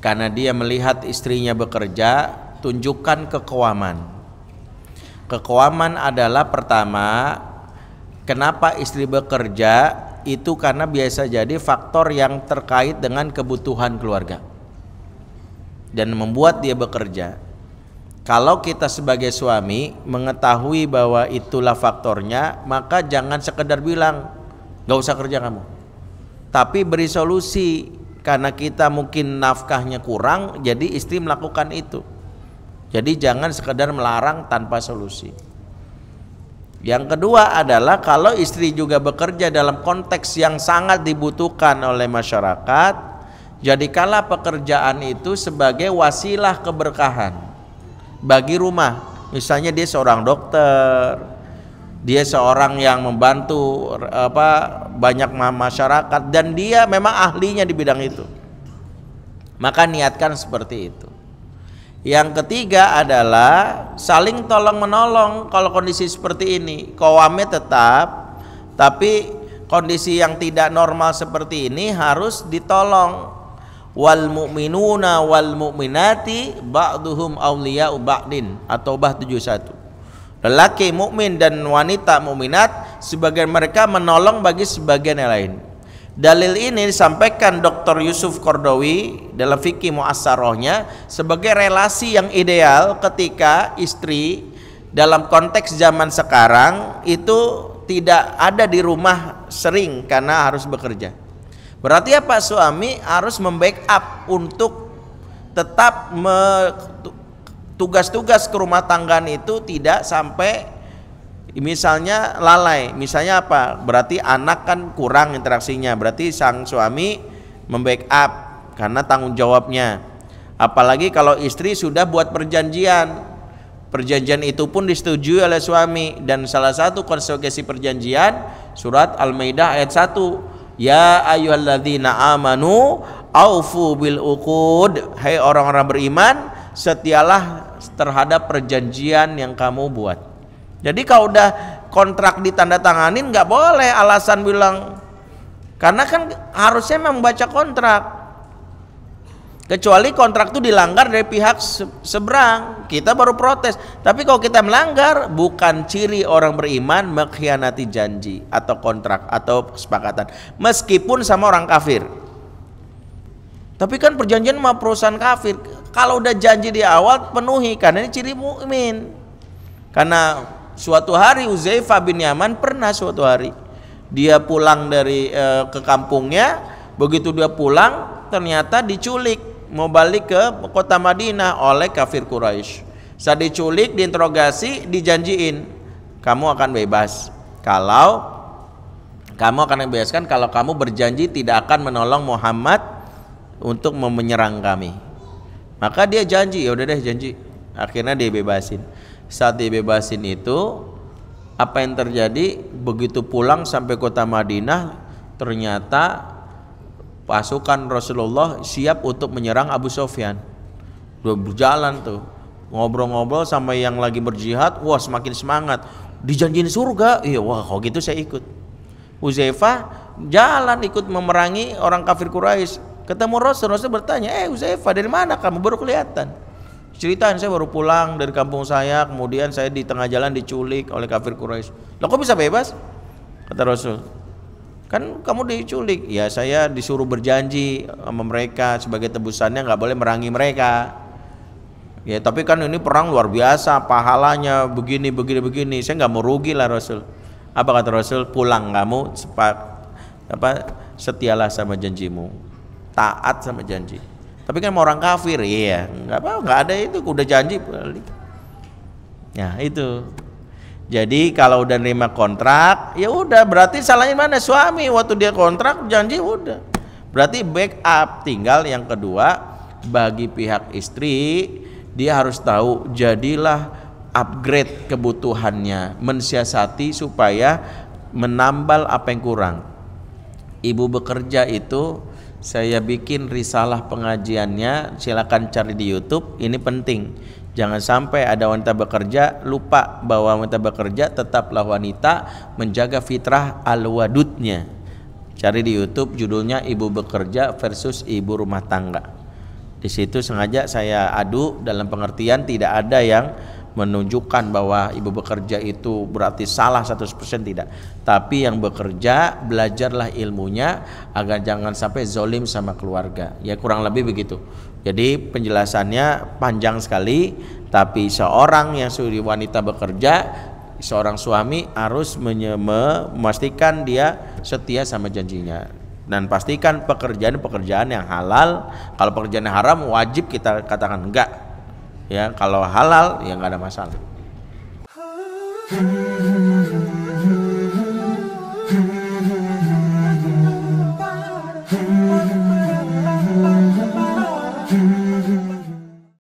karena dia melihat istrinya bekerja, tunjukkan kekuaman. Kekuaman adalah pertama, kenapa istri bekerja itu karena biasa jadi faktor yang terkait dengan kebutuhan keluarga dan membuat dia bekerja. Kalau kita sebagai suami mengetahui bahwa itulah faktornya, maka jangan sekedar bilang, "Gak usah kerja kamu." Tapi beri solusi, karena kita mungkin nafkahnya kurang jadi istri melakukan itu jadi jangan sekedar melarang tanpa solusi yang kedua adalah kalau istri juga bekerja dalam konteks yang sangat dibutuhkan oleh masyarakat jadikanlah pekerjaan itu sebagai wasilah keberkahan bagi rumah misalnya dia seorang dokter dia seorang yang membantu apa banyak masyarakat dan dia memang ahlinya di bidang itu maka niatkan seperti itu yang ketiga adalah saling tolong menolong kalau kondisi seperti ini kowame tetap tapi kondisi yang tidak normal seperti ini harus ditolong wal mu'minuna wal mu'minati ba'duhum awliya'u ba'din atau bah 71 lelaki mukmin dan wanita mukminat sebagian mereka menolong bagi sebagian yang lain. Dalil ini disampaikan Dr. Yusuf Kordowi dalam fikih muasarohnya sebagai relasi yang ideal ketika istri dalam konteks zaman sekarang itu tidak ada di rumah sering karena harus bekerja. Berarti apa suami harus membackup untuk tetap me tugas-tugas ke rumah tanggaan itu tidak sampai misalnya lalai misalnya apa berarti anak kan kurang interaksinya berarti sang suami membackup karena tanggung jawabnya apalagi kalau istri sudah buat perjanjian perjanjian itu pun disetujui oleh suami dan salah satu konsekuensi perjanjian surat Al-Maidah ayat 1 ya ayyuhalladzina amanu aufu bil uqud hai hey orang-orang beriman setialah terhadap perjanjian yang kamu buat. Jadi kalau udah kontrak ditandatanganin nggak boleh alasan bilang karena kan harusnya membaca kontrak. Kecuali kontrak itu dilanggar dari pihak seberang, kita baru protes. Tapi kalau kita melanggar, bukan ciri orang beriman mengkhianati janji atau kontrak atau kesepakatan, meskipun sama orang kafir. Tapi kan perjanjian sama perusahaan kafir, kalau udah janji di awal penuhi karena ini ciri mukmin. Karena suatu hari Uzaifa bin Yaman pernah suatu hari dia pulang dari e, ke kampungnya, begitu dia pulang ternyata diculik mau balik ke kota Madinah oleh kafir Quraisy. Saat diculik, diinterogasi, dijanjiin kamu akan bebas kalau kamu akan bebaskan kalau kamu berjanji tidak akan menolong Muhammad untuk menyerang kami. Maka dia janji, ya udah deh janji. Akhirnya dia bebasin. Saat dia bebasin itu apa yang terjadi? Begitu pulang sampai kota Madinah, ternyata pasukan Rasulullah siap untuk menyerang Abu Sofyan. Udah berjalan tuh, ngobrol-ngobrol sama yang lagi berjihad, wah semakin semangat. Dijanjin surga, iya wah kalau gitu saya ikut. Uzefa jalan ikut memerangi orang kafir Quraisy Ketemu Rasul, Rasul bertanya, eh Uzaifah dari mana kamu? Baru kelihatan. Ceritain saya baru pulang dari kampung saya, kemudian saya di tengah jalan diculik oleh kafir Quraisy. Lo kok bisa bebas? Kata Rasul, kan kamu diculik. Ya saya disuruh berjanji sama mereka sebagai tebusannya nggak boleh merangi mereka. Ya tapi kan ini perang luar biasa, pahalanya begini begini begini. Saya nggak mau rugi lah Rasul. Apa kata Rasul? Pulang kamu cepat apa setialah sama janjimu taat sama janji tapi kan mau orang kafir iya nggak apa nggak ada itu udah janji balik nah itu jadi kalau udah nerima kontrak ya udah berarti salahnya mana suami waktu dia kontrak janji udah berarti backup tinggal yang kedua bagi pihak istri dia harus tahu jadilah upgrade kebutuhannya mensiasati supaya menambal apa yang kurang ibu bekerja itu saya bikin risalah pengajiannya silakan cari di YouTube ini penting jangan sampai ada wanita bekerja lupa bahwa wanita bekerja tetaplah wanita menjaga fitrah al-wadudnya cari di YouTube judulnya ibu bekerja versus ibu rumah tangga di situ sengaja saya adu dalam pengertian tidak ada yang menunjukkan bahwa ibu bekerja itu berarti salah 100% tidak. Tapi yang bekerja belajarlah ilmunya agar jangan sampai zolim sama keluarga. Ya kurang lebih begitu. Jadi penjelasannya panjang sekali tapi seorang yang suri wanita bekerja seorang suami harus memastikan dia setia sama janjinya dan pastikan pekerjaan-pekerjaan yang halal kalau pekerjaan yang haram wajib kita katakan enggak ya kalau halal ya nggak ada masalah